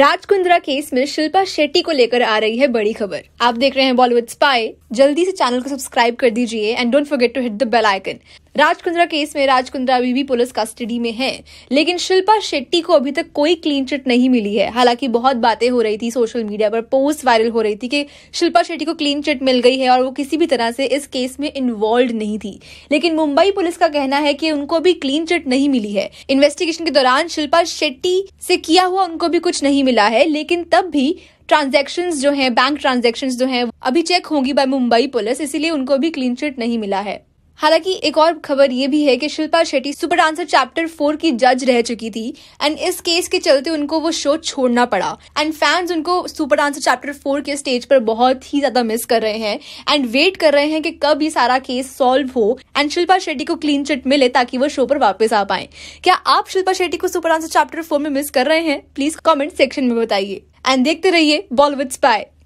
Raj Kundra case में शिल्पा शेट्टी को लेकर आ रही है बड़ी खबर आप देख रहे हैं बॉलीवुड स्पाई जल्दी से चैनल को सब्सक्राइब कर दीजिए and don't forget to hit the bell icon Raj Kundra case में राजकुंद्रा अभी भी पुलिस कस्टडी में है लेकिन शिल्पा शेट्टी को अभी तक कोई क्लीन चिट नहीं मिली है हालांकि बहुत बातें हो रही थी सोशल मीडिया पर पोस्ट वायरल हो रही थी कि शिल्पा शेट्टी को क्लीन चिट मिल गई है और वो किसी भी तरह से इस केस में इन्वॉल्व नहीं थी लेकिन मुंबई पुलिस का कहना है कि उनको भी क्लीन चिट नहीं मिली है इन्वेस्टिगेशन के दौरान शिल्पा शेट्टी से किया हुआ उनको भी कुछ नहीं मिला है लेकिन तब भी ट्रांजेक्शन जो है बैंक ट्रांजेक्शन जो है अभी चेक होंगी बाय मुंबई पुलिस इसीलिए उनको भी क्लीन चिट नहीं मिला है हालांकि एक और खबर ये भी है कि Shilpa Shetty super dancer chapter four की जज रह चुकी थी एंड इस केस के चलते उनको वो शो छोड़ना पड़ा एंड फैंस उनको सुपर डांसर चैप्टर फोर के स्टेज पर बहुत ही ज्यादा मिस कर रहे हैं एंड वेट कर रहे हैं कि कब ये सारा केस सॉल्व हो एंड शिल्पा शेट्टी को क्लीन चिट मिले ताकि वो शो पर वापस आ पाए क्या आप शिल्पा शेट्टी को सुपर डांसर चैप्टर फोर में मिस कर रहे हैं प्लीज कॉमेंट सेक्शन में बताइए एंड देखते रहिए बॉलीवुड स्पाई